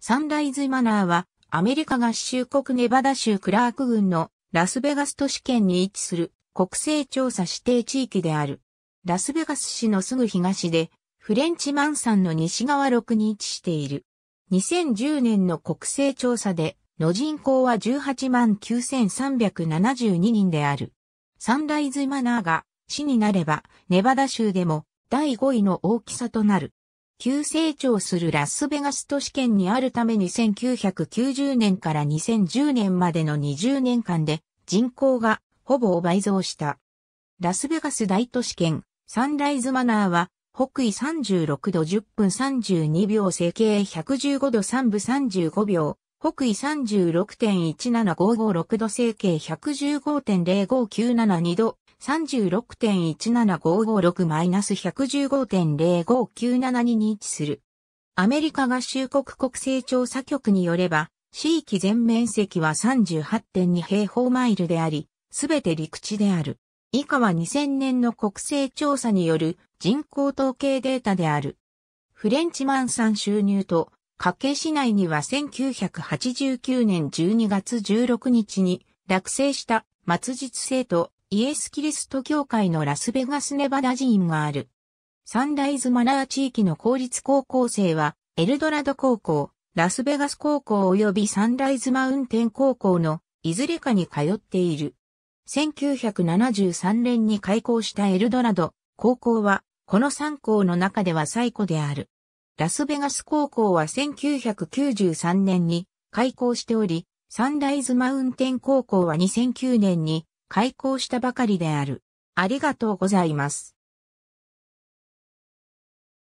サンライズマナーは、アメリカ合衆国ネバダ州クラーク郡のラスベガス都市圏に位置する国勢調査指定地域である。ラスベガス市のすぐ東で、フレンチマンさんの西側6に位置している。2010年の国勢調査で、の人口は18万9372人である。サンライズマナーが市になれば、ネバダ州でも第5位の大きさとなる。急成長するラスベガス都市圏にあるために1990年から2010年までの20年間で人口がほぼ倍増した。ラスベガス大都市圏サンライズマナーは北緯36度10分32秒整形115度3分35秒北緯36.17556度整形115.05972度36.17556-115.0597に位置する。アメリカ合衆国国勢調査局によれば、地域全面積は38.2平方マイルであり、すべて陸地である。以下は2000年の国勢調査による人口統計データである。フレンチマンさん収入と、家計市内には1989年12月16日に落成した末日生徒イエス・キリスト教会のラスベガスネバダ寺院がある。サンライズマナー地域の公立高校生は、エルドラド高校、ラスベガス高校及びサンライズマウンテン高校のいずれかに通っている。1973年に開校したエルドラド高校は、この3校の中では最古である。ラスベガス高校は1993年に開校しており、サンライズマウンテン高校は2009年に開校したばかりである。ありがとうございます。